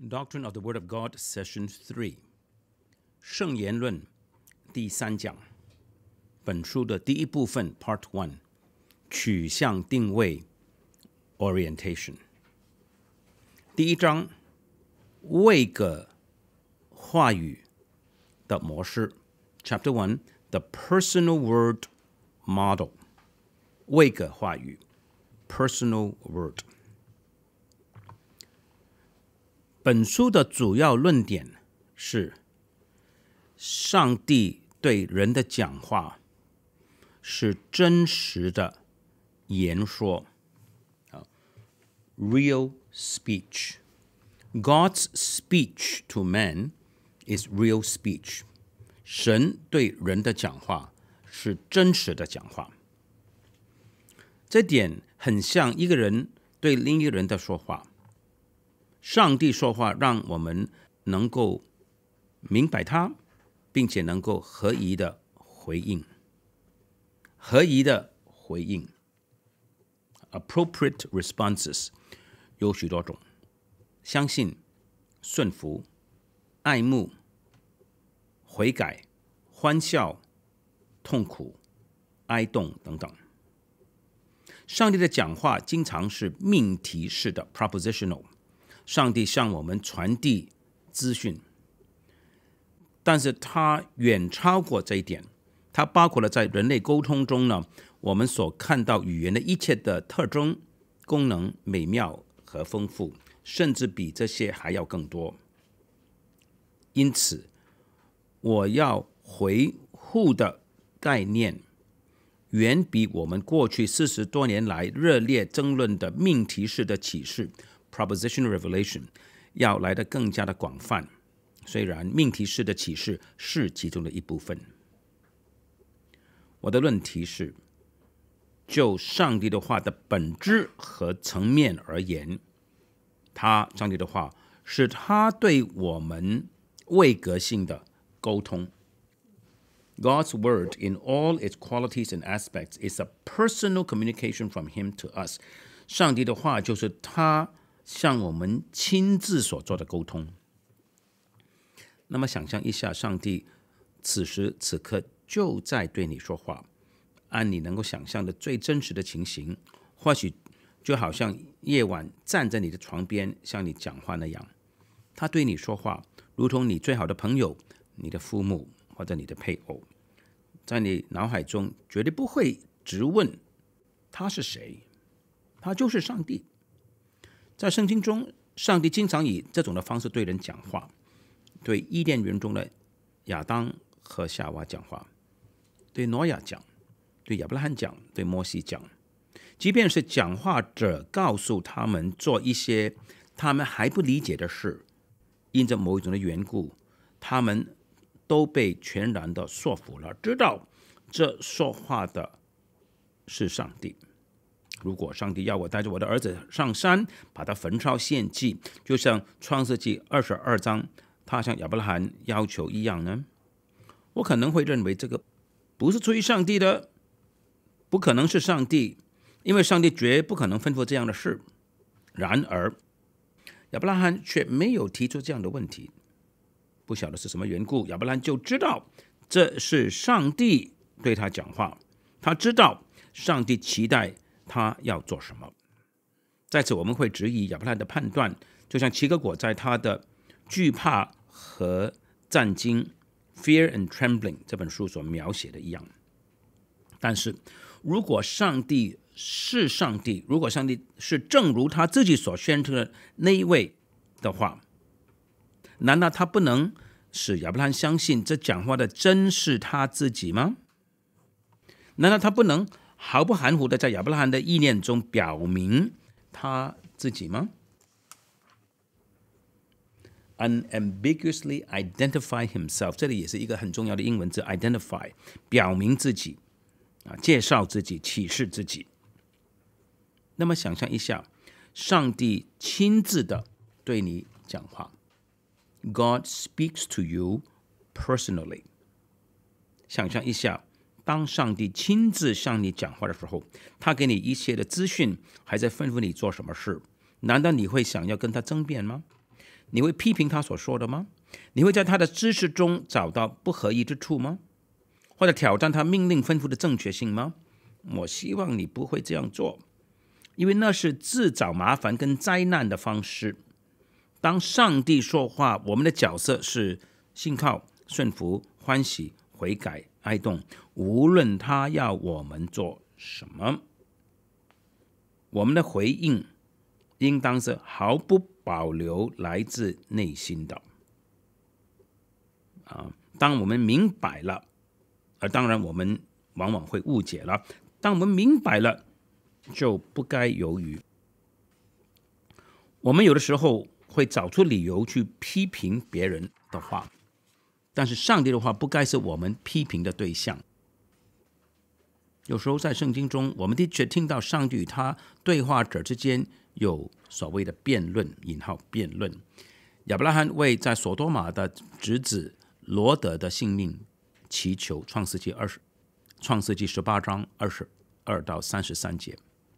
Doctrine of the Word of God, Session Three，圣言论第三讲，本书的第一部分 Part One，取向定位 （Orientation）。第一章，为个话语的模式。Chapter One: The Personal Word Model，位格话语，Personal Word。本书的主要论点是，上帝对人的讲话是真实的言说，啊，real speech。God's speech to men is real speech。神对人的讲话是真实的讲话。这点很像一个人对另一个人的说话。上帝说话，让我们能够明白他，并且能够合宜的回应。合宜的回应，appropriate responses 有许多种：相信、顺服、爱慕。悔改、欢笑、痛苦、哀动等等。上帝的讲话经常是命题式的 （propositional），上帝向我们传递资讯，但是它远超过这一点，它包括了在人类沟通中呢，我们所看到语言的一切的特征、功能、美妙和丰富，甚至比这些还要更多。因此。我要回复的概念，远比我们过去四十多年来热烈争论的命题式的启示 （propositional revelation） 要来的更加的广泛。虽然命题式的启示是其中的一部分，我的论题是：就上帝的话的本质和层面而言，他上帝的话是他对我们位格性的。沟通。God's word in all its qualities and aspects is a personal communication from Him to us。上帝的话就是他向我们亲自所做的沟通。那么，想象一下，上帝此时此刻就在对你说话，按你能够想象的最真实的情形，或许就好像夜晚站在你的床边向你讲话那样。他对你说话，如同你最好的朋友。你的父母或者你的配偶，在你脑海中绝对不会直问他是谁，他就是上帝。在圣经中，上帝经常以这种的方式对人讲话，对伊甸园中的亚当和夏娃讲话，对挪亚讲，对亚伯拉罕讲，对摩西讲。即便是讲话者告诉他们做一些他们还不理解的事，因着某一种的缘故，他们。都被全然的说服了，知道这说话的是上帝。如果上帝要我带着我的儿子上山，把他焚烧献祭，就像创世纪二十二章他向亚伯拉罕要求一样呢？我可能会认为这个不是出于上帝的，不可能是上帝，因为上帝绝不可能吩咐这样的事。然而，亚伯拉罕却没有提出这样的问题。不晓得是什么缘故，亚伯兰就知道这是上帝对他讲话。他知道上帝期待他要做什么。在此，我们会质疑亚伯兰的判断，就像齐格果在他的《惧怕和战惊》（Fear and Trembling） 这本书所描写的一样。但是，如果上帝是上帝，如果上帝是正如他自己所宣称的那一位的话，难道他不能使亚伯拉罕相信这讲话的真是他自己吗？难道他不能毫不含糊的在亚伯拉罕的意念中表明他自己吗？Unambiguously identify himself，这里也是一个很重要的英文字 i d e n t i f y 表明自己，啊，介绍自己，启示自己。那么想象一下，上帝亲自的对你讲话。God speaks to you personally。想象一下，当上帝亲自向你讲话的时候，他给你一些的资讯，还在吩咐你做什么事？难道你会想要跟他争辩吗？你会批评他所说的吗？你会在他的知识中找到不合一之处吗？或者挑战他命令吩咐的正确性吗？我希望你不会这样做，因为那是自找麻烦跟灾难的方式。当上帝说话，我们的角色是信靠、顺服、欢喜、悔改、哀动，无论他要我们做什么，我们的回应应当是毫不保留、来自内心的。啊，当我们明白了，而当然我们往往会误解了。当我们明白了，就不该犹豫。我们有的时候。会找出理由去批评别人的话，但是上帝的话不该是我们批评的对象。有时候在圣经中，我们的确听到上帝与他对话者之间有所谓的辩论（引号辩论）。亚伯拉罕为在索多玛的侄子罗德的性命祈求，《创世纪二十》《创世纪十八章二十二到三十三节》。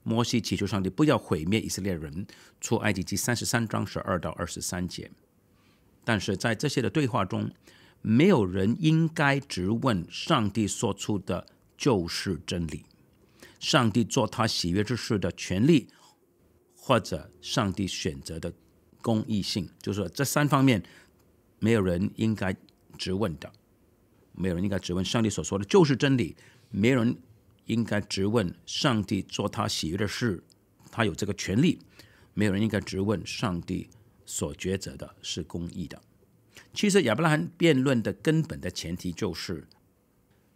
摩西祈求上帝不要毁灭以色列人，出埃及记三十三章十二到二十三节。但是在这些的对话中，没有人应该直问上帝说出的就是真理。上帝做他喜悦之事的权利，或者上帝选择的公益性，就是说这三方面，没有人应该直问的。没有人应该直问上帝所说的就是真理。没人。应该质问上帝做他喜悦的事，他有这个权利。没有人应该质问上帝所抉择的是公义的。其实亚伯拉罕辩论的根本的前提就是，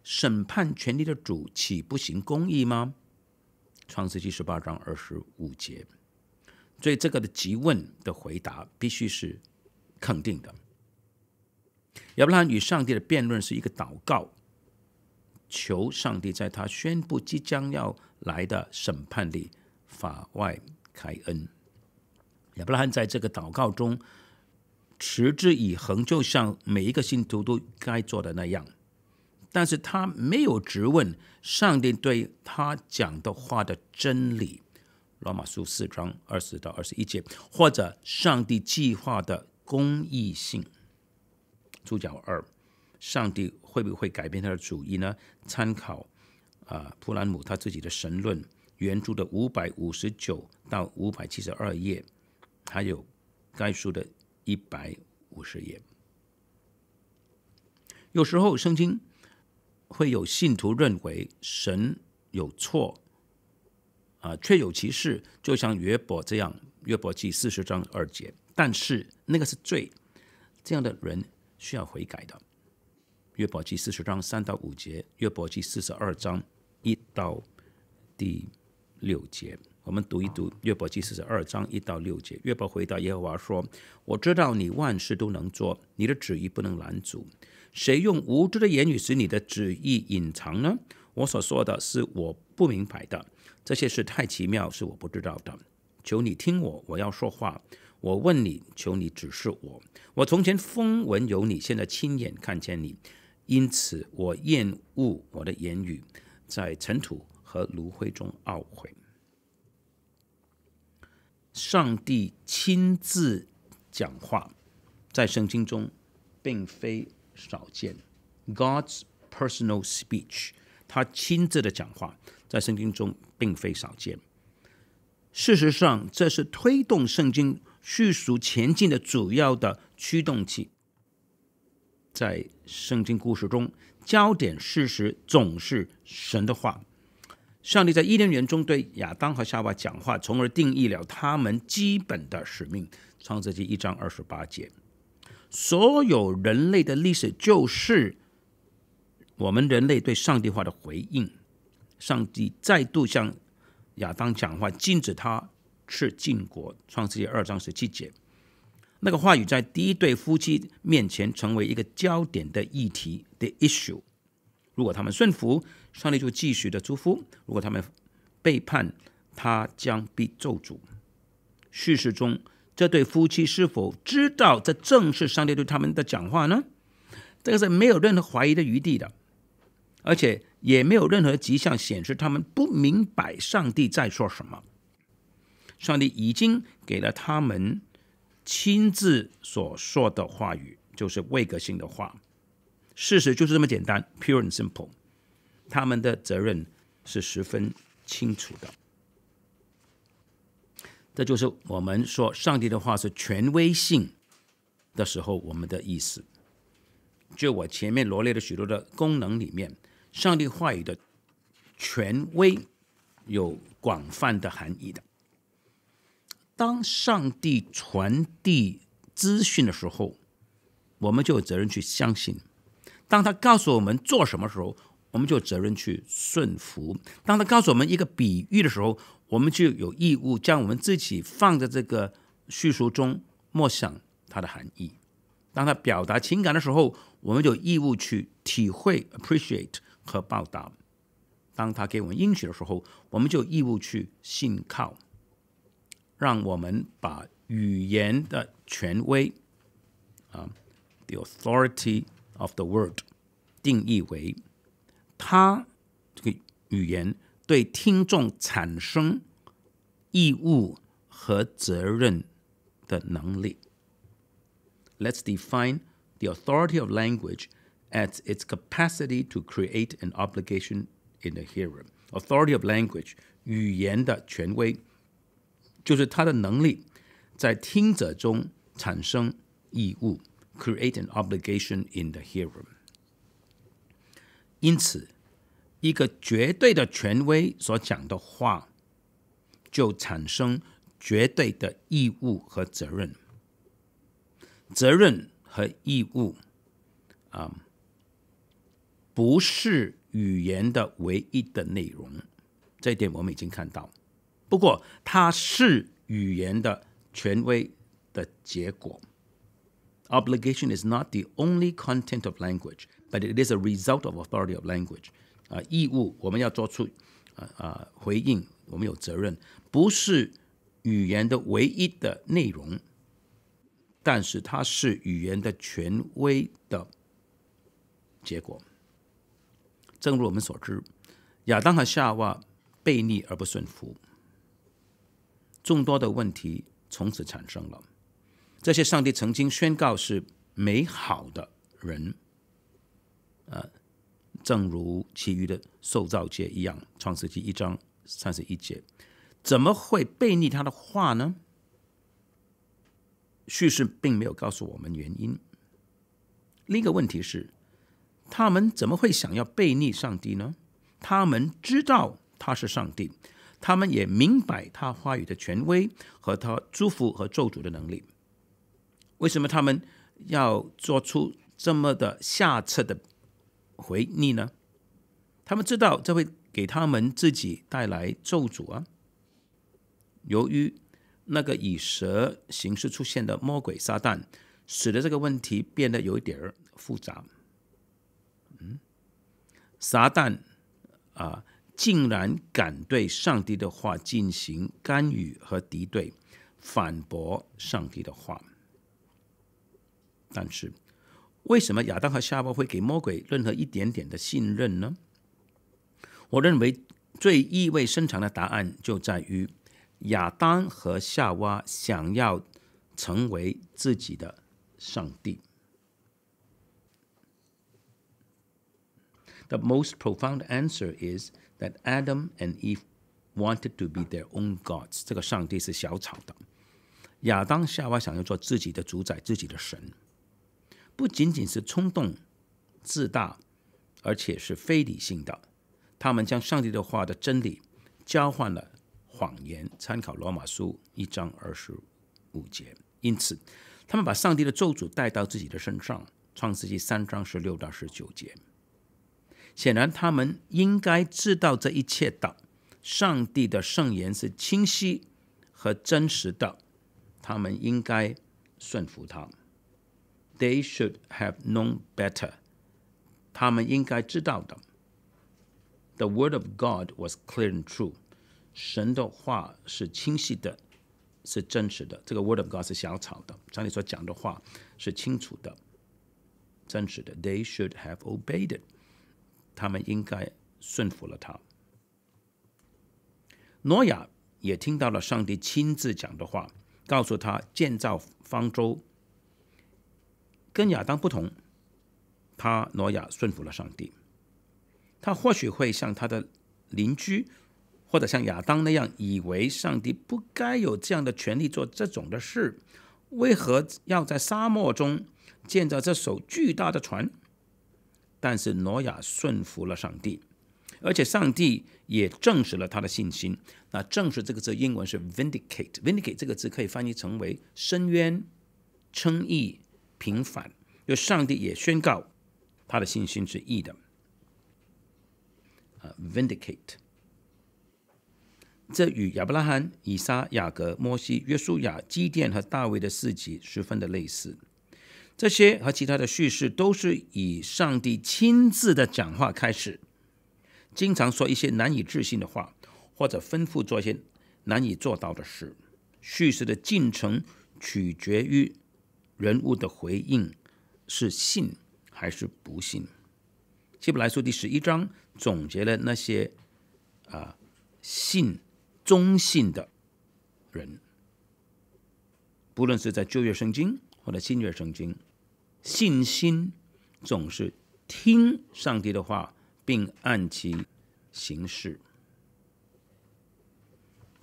审判权利的主岂不行公义吗？创世纪十八章二十五节。所以这个的提问的回答必须是肯定的。亚伯拉罕与上帝的辩论是一个祷告。求上帝在他宣布即将要来的审判里法外开恩。亚伯拉罕在这个祷告中持之以恒，就像每一个信徒都该做的那样。但是他没有质问上帝对他讲的话的真理，《罗马书四章二十到二十一节》，或者上帝计划的公益性。注脚二。上帝会不会改变他的主意呢？参考啊，普兰姆他自己的神论原著的五百五十九到五百七十二页，还有该书的一百五十页。有时候圣经会有信徒认为神有错啊，确有其事，就像约伯这样，约伯记四十章二节。但是那个是罪，这样的人需要悔改的。约伯记四十章三到五节，约伯记四十二章一到第六节，我们读一读约伯记四十二章一到六节。约伯回答耶和华说：“我知道你万事都能做，你的旨意不能拦阻。谁用无知的言语使你的旨意隐藏呢？我所说的是我不明白的，这些事太奇妙，是我不知道的。求你听我，我要说话。我问你，求你指示我。我从前风闻有你，现在亲眼看见你。”因此，我厌恶我的言语，在尘土和炉灰中懊悔。上帝亲自讲话，在圣经中并非少见。God's personal speech，他亲自的讲话在圣经中并非少见。事实上，这是推动圣经叙述前进的主要的驱动器。在圣经故事中，焦点事实总是神的话。上帝在伊甸园中对亚当和夏娃讲话，从而定义了他们基本的使命。创世纪一章二十八节。所有人类的历史就是我们人类对上帝话的回应。上帝再度向亚当讲话，禁止他吃禁果。创世纪二章十七节。那个话语在第一对夫妻面前成为一个焦点的议题的 issue。如果他们顺服，上帝就继续的祝福；如果他们背叛，他将必咒诅。叙事中，这对夫妻是否知道这正是上帝对他们的讲话呢？这个是没有任何怀疑的余地的，而且也没有任何迹象显示他们不明白上帝在说什么。上帝已经给了他们。亲自所说的话语就是位格性的话，事实就是这么简单，pure and simple。他们的责任是十分清楚的。这就是我们说上帝的话是权威性的时候，我们的意思。就我前面罗列了许多的功能里面，上帝话语的权威有广泛的含义的。当上帝传递资讯的时候，我们就有责任去相信；当他告诉我们做什么时候，我们就有责任去顺服；当他告诉我们一个比喻的时候，我们就有义务将我们自己放在这个叙述中，默想它的含义；当他表达情感的时候，我们有义务去体会、appreciate 和报答；当他给我们应许的时候，我们就义务去信靠。让我们把语言的权威啊，the authority of the word，定义为它这个语言对听众产生义务和责任的能力。Let's define the authority of language as its capacity to create an obligation in the hearer. Authority of language，语言的权威。就是他的能力在听者中产生义务，create an obligation in the hearer。因此，一个绝对的权威所讲的话，就产生绝对的义务和责任。责任和义务啊，不是语言的唯一的内容。这一点我们已经看到。不过，它是语言的权威的结果。Obligation is not the only content of language, but it is a result of authority of language。啊，义务我们要做出啊啊回应，我们有责任，不是语言的唯一的内容，但是它是语言的权威的结果。正如我们所知，亚当和夏娃悖逆而不顺服。众多的问题从此产生了。这些上帝曾经宣告是美好的人，呃，正如其余的受造界一样，《创世纪》一章三十一节，怎么会背逆他的话呢？叙事并没有告诉我们原因。另一个问题是，他们怎么会想要背逆上帝呢？他们知道他是上帝。他们也明白他话语的权威和他祝福和咒诅的能力。为什么他们要做出这么的下策的回逆呢？他们知道这会给他们自己带来咒诅啊。由于那个以蛇形式出现的魔鬼撒旦，使得这个问题变得有一点复杂。嗯，撒旦啊。竟然敢对上帝的话进行干预和敌对，反驳上帝的话。但是，为什么亚当和夏娃会给魔鬼任何一点点的信任呢？我认为最意味深长的答案就在于，亚当和夏娃想要成为自己的上帝。The most profound answer is. That Adam and Eve wanted to be their own gods。这个上帝是小草的。亚当、夏娃想要做自己的主宰、自己的神，不仅仅是冲动、自大，而且是非理性的。他们将上帝的话的真理交换了谎言。参考罗马书一章二十五节。因此，他们把上帝的咒诅带到自己的身上。创世纪三章十六到十九节。显然，他们应该知道这一切的。上帝的圣言是清晰和真实的，他们应该顺服他。They should have known better。他们应该知道的。The word of God was clear and true。神的话是清晰的，是真实的。这个 “word of God” 是小草的，上帝所讲的话是清楚的、真实的。They should have obeyed. 他们应该顺服了他。诺亚也听到了上帝亲自讲的话，告诉他建造方舟。跟亚当不同，他诺亚顺服了上帝。他或许会像他的邻居，或者像亚当那样，以为上帝不该有这样的权利做这种的事。为何要在沙漠中建造这艘巨大的船？但是挪亚顺服了上帝，而且上帝也证实了他的信心。那证实这个字英文是 “vindicate”，“vindicate” 这个字可以翻译成为深冤、称义、平反。就上帝也宣告他的信心是义的。啊，vindicate。这与亚伯拉罕、以撒、雅各、摩西、约书亚、基甸和大卫的事迹十分的类似。这些和其他的叙事都是以上帝亲自的讲话开始，经常说一些难以置信的话，或者吩咐做一些难以做到的事。叙事的进程取决于人物的回应是信还是不信。希伯来书第十一章总结了那些啊信、忠信的人，不论是在旧约圣经或者新约圣经。信心总是听上帝的话，并按其行事。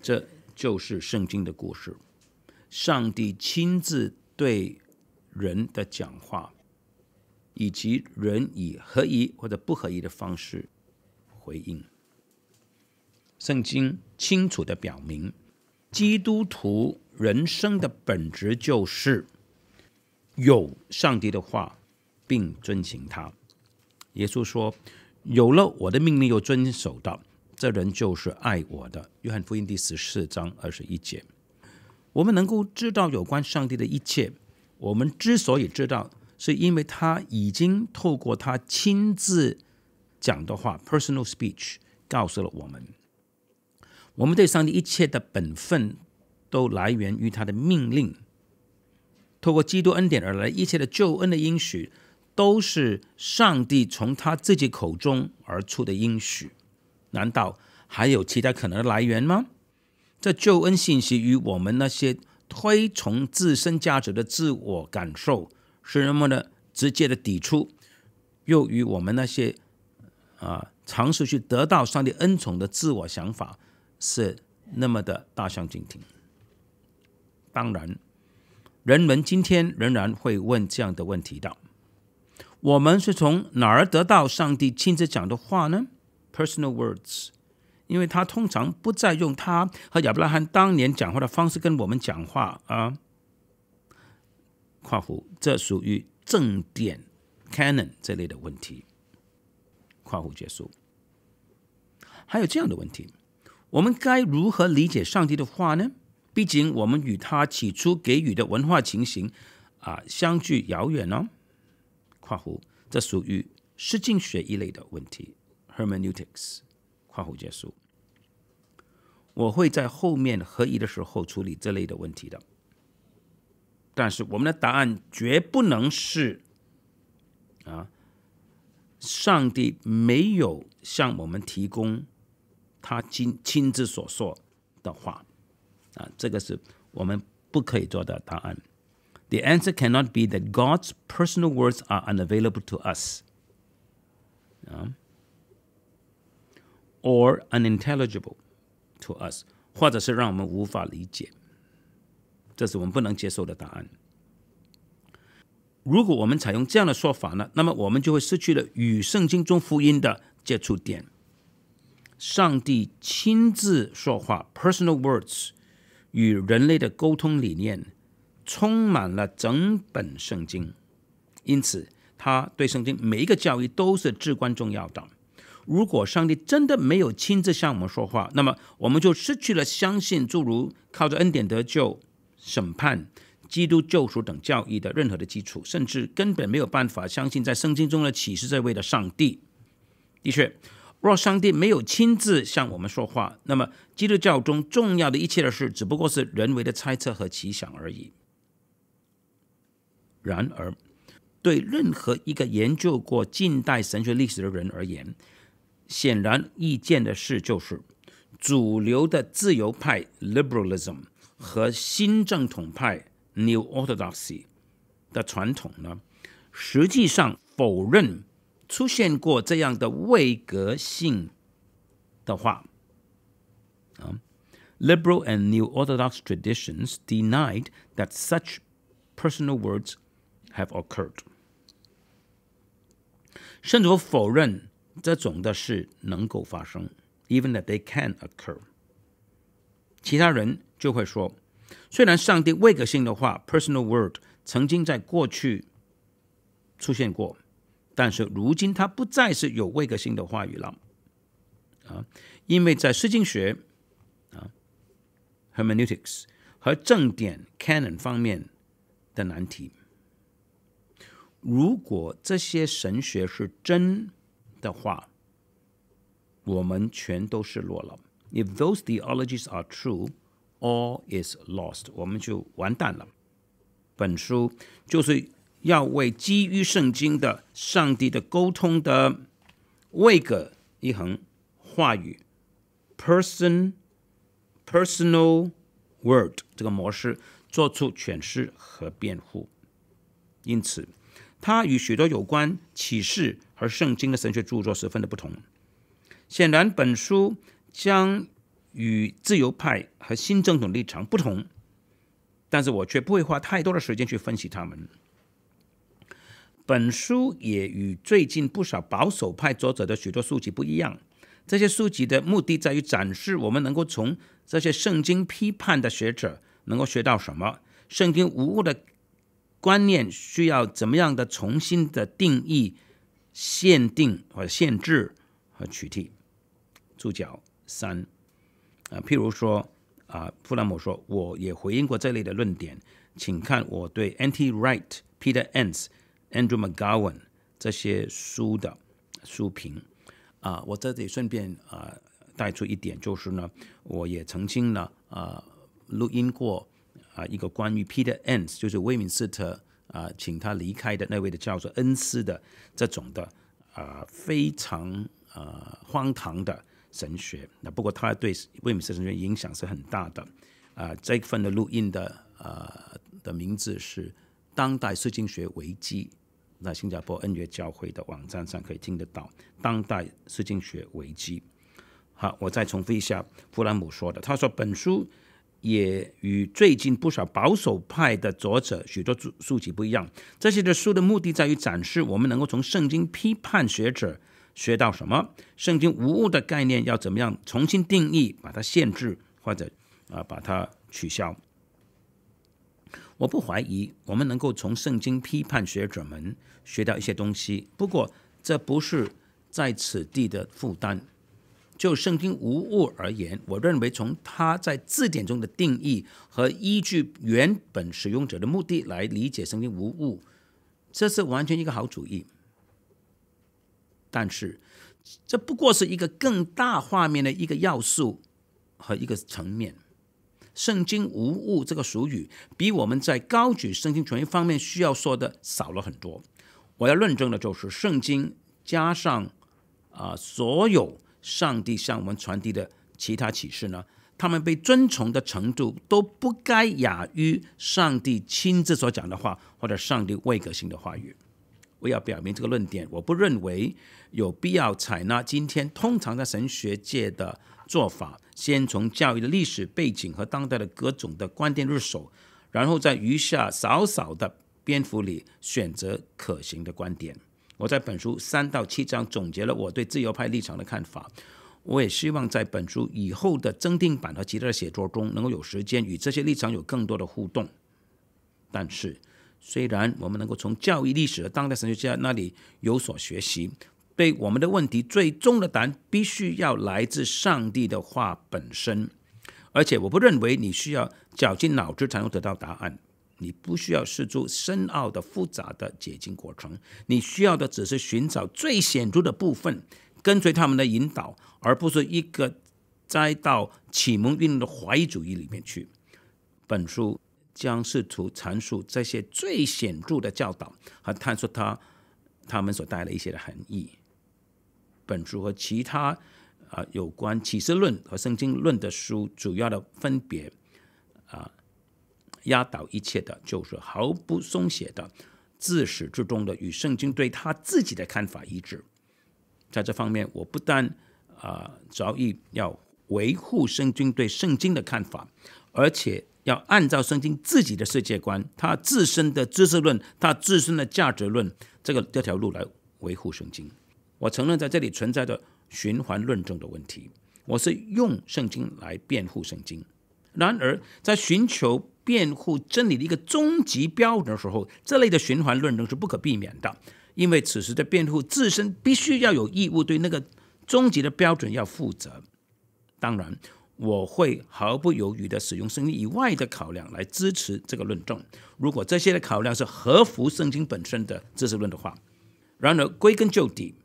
这就是圣经的故事。上帝亲自对人的讲话，以及人以合宜或者不合宜的方式回应。圣经清楚的表明，基督徒人生的本质就是。有上帝的话，并遵行他。耶稣说：“有了我的命令，又遵守的，这人就是爱我的。”约翰福音第十四章二十一节。我们能够知道有关上帝的一切，我们之所以知道，是因为他已经透过他亲自讲的话 （personal speech） 告诉了我们。我们对上帝一切的本分，都来源于他的命令。透过基督恩典而来一切的救恩的应许，都是上帝从他自己口中而出的应许。难道还有其他可能的来源吗？这救恩信息与我们那些推崇自身价值的自我感受是那么的直接的抵触，又与我们那些啊尝试去得到上帝恩宠的自我想法是那么的大相径庭。当然。人们今天仍然会问这样的问题：的：我们是从哪儿得到上帝亲自讲的话呢？Personal words，因为他通常不再用他和亚伯拉罕当年讲话的方式跟我们讲话啊。括弧，这属于正典 c a n o n 这类的问题。跨弧结束。还有这样的问题：我们该如何理解上帝的话呢？毕竟我们与他起初给予的文化情形，啊，相距遥远哦。跨湖，这属于失经学一类的问题，hermeneutics。跨湖结束，我会在后面合一的时候处理这类的问题的。但是我们的答案绝不能是，啊，上帝没有向我们提供他亲亲自所说的话。啊，这个是我们不可以做的答案。The answer cannot be that God's personal words are unavailable to us，啊，Or unintelligible to us，或者是让我们无法理解。这是我们不能接受的答案。如果我们采用这样的说法呢，那么我们就会失去了与圣经中福音的接触点。上帝亲自说话，personal words。与人类的沟通理念充满了整本圣经，因此他对圣经每一个教义都是至关重要的。如果上帝真的没有亲自向我们说话，那么我们就失去了相信诸如靠着恩典得救、审判、基督救赎等教义的任何的基础，甚至根本没有办法相信在圣经中的启示这位的上帝。的确。若上帝没有亲自向我们说话，那么基督教中重要的一切的事，只不过是人为的猜测和奇想而已。然而，对任何一个研究过近代神学历史的人而言，显然易见的事就是，主流的自由派 （liberalism） 和新正统派 （new orthodoxy） 的传统呢，实际上否认。出现过这样的位格性的话，啊，liberal and new orthodox traditions denied that such personal words have occurred，甚至否认这种的事能够发生。Even that they can occur，其他人就会说，虽然上帝位格性的话，personal word 曾经在过去出现过。但是如今，他不再是有卫格性的话语了，啊，因为在世经学啊，hermeneutics 和正典 canon 方面的难题。如果这些神学是真的话，我们全都是落了。If those theologies are true, all is lost。我们就完蛋了。本书就是。要为基于圣经的上帝的沟通的“为个”一横话语，person，personal，word 这个模式做出诠释和辩护。因此，它与许多有关启示和圣经的神学著作十分的不同。显然，本书将与自由派和新正统立场不同，但是我却不会花太多的时间去分析他们。本书也与最近不少保守派作者的许多书籍不一样。这些书籍的目的在于展示我们能够从这些圣经批判的学者能够学到什么。圣经无误的观念需要怎么样的重新的定义、限定或限制和取缔。注脚三啊，譬如说啊，弗兰姆说，我也回应过这类的论点，请看我对 Anti Right Peter e n d s Andrew McGowan 这些书的书评啊，我这里顺便啊带出一点，就是呢，我也曾经呢啊录音过啊一个关于 Peter Enns，就是威敏斯特啊请他离开的那位的叫做恩斯的这种的啊非常啊荒唐的神学。那不过他对威敏斯特神学影响是很大的啊。这一份的录音的啊。的名字是《当代圣经学危机》。在新加坡恩约教会的网站上可以听得到《当代世经学危机》。好，我再重复一下弗兰姆说的，他说本书也与最近不少保守派的作者许多书书籍不一样。这些的书的目的在于展示我们能够从圣经批判学者学到什么，圣经无误的概念要怎么样重新定义，把它限制或者啊把它取消。我不怀疑我们能够从圣经批判学者们学到一些东西，不过这不是在此地的负担。就圣经无误而言，我认为从它在字典中的定义和依据原本使用者的目的来理解圣经无误，这是完全一个好主意。但是，这不过是一个更大画面的一个要素和一个层面。圣经无误这个俗语，比我们在高举圣经权威方面需要说的少了很多。我要论证的就是，圣经加上啊，所有上帝向我们传递的其他启示呢，他们被尊崇的程度都不该亚于上帝亲自所讲的话或者上帝未更新的话语。我要表明这个论点，我不认为有必要采纳今天通常在神学界的。做法先从教育的历史背景和当代的各种的观点入手，然后在余下少少的篇幅里选择可行的观点。我在本书三到七章总结了我对自由派立场的看法，我也希望在本书以后的增订版和其他的写作中能够有时间与这些立场有更多的互动。但是，虽然我们能够从教育历史和当代神学家那里有所学习。对我们的问题最终的答案，必须要来自上帝的话本身。而且，我不认为你需要绞尽脑汁才能得到答案。你不需要试出深奥的、复杂的解禁过程。你需要的只是寻找最显著的部分，跟随他们的引导，而不是一个栽到启蒙运动的怀疑主义里面去。本书将试图阐述这些最显著的教导，和探索它，他们所带来一些的含义。本书和其他啊有关启示论和圣经论的书，主要的分别啊压倒一切的就是毫不松懈的，自始至终的与圣经对他自己的看法一致。在这方面，我不但啊早已要维护圣经对圣经的看法，而且要按照圣经自己的世界观、他自身的知识论、他自身的价值论这个这条路来维护圣经。我承认在这里存在着循环论证的问题。我是用圣经来辩护圣经，然而在寻求辩护真理的一个终极标准的时候，这类的循环论证是不可避免的，因为此时的辩护自身必须要有义务对那个终极的标准要负责。当然，我会毫不犹豫的使用圣经以外的考量来支持这个论证，如果这些的考量是合符圣经本身的知识论的话。然而归根究底。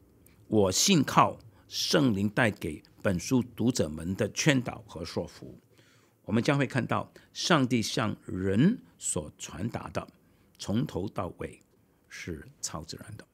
我信靠圣灵带给本书读者们的劝导和说服，我们将会看到上帝向人所传达的，从头到尾是超自然的。